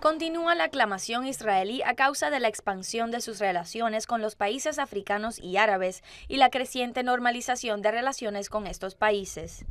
Continúa la aclamación israelí a causa de la expansión de sus relaciones con los países africanos y árabes y la creciente normalización de relaciones con estos países.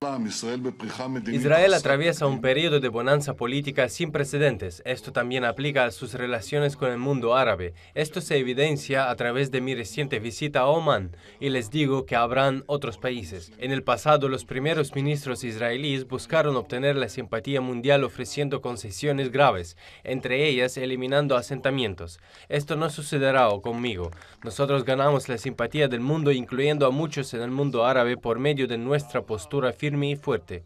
Israel atraviesa un periodo de bonanza política sin precedentes. Esto también aplica a sus relaciones con el mundo árabe. Esto se evidencia a través de mi reciente visita a Oman y les digo que habrán otros países. En el pasado, los primeros ministros israelíes buscaron obtener la simpatía mundial ofreciendo concesiones graves entre ellas eliminando asentamientos. Esto no sucederá oh, conmigo. Nosotros ganamos la simpatía del mundo, incluyendo a muchos en el mundo árabe, por medio de nuestra postura firme y fuerte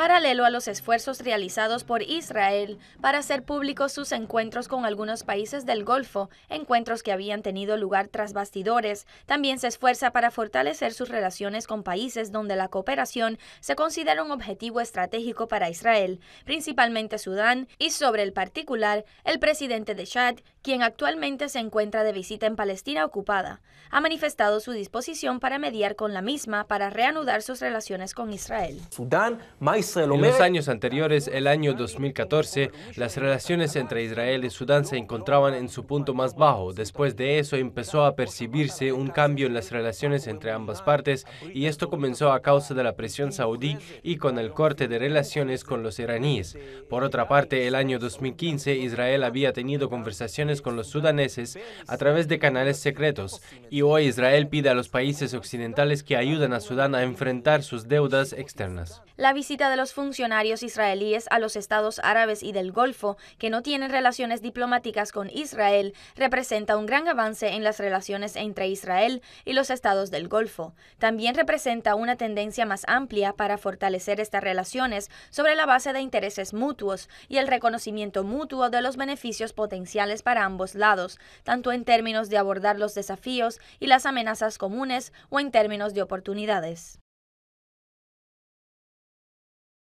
paralelo a los esfuerzos realizados por Israel para hacer públicos sus encuentros con algunos países del Golfo, encuentros que habían tenido lugar tras bastidores. También se esfuerza para fortalecer sus relaciones con países donde la cooperación se considera un objetivo estratégico para Israel, principalmente Sudán, y sobre el particular, el presidente de Chad, quien actualmente se encuentra de visita en Palestina ocupada, ha manifestado su disposición para mediar con la misma para reanudar sus relaciones con Israel. Sudán, más en los años anteriores, el año 2014, las relaciones entre Israel y Sudán se encontraban en su punto más bajo. Después de eso empezó a percibirse un cambio en las relaciones entre ambas partes y esto comenzó a causa de la presión saudí y con el corte de relaciones con los iraníes. Por otra parte, el año 2015, Israel había tenido conversaciones con los sudaneses a través de canales secretos y hoy Israel pide a los países occidentales que ayuden a Sudán a enfrentar sus deudas externas. La visita de los funcionarios israelíes a los estados árabes y del Golfo, que no tienen relaciones diplomáticas con Israel, representa un gran avance en las relaciones entre Israel y los estados del Golfo. También representa una tendencia más amplia para fortalecer estas relaciones sobre la base de intereses mutuos y el reconocimiento mutuo de los beneficios potenciales para ambos lados, tanto en términos de abordar los desafíos y las amenazas comunes o en términos de oportunidades.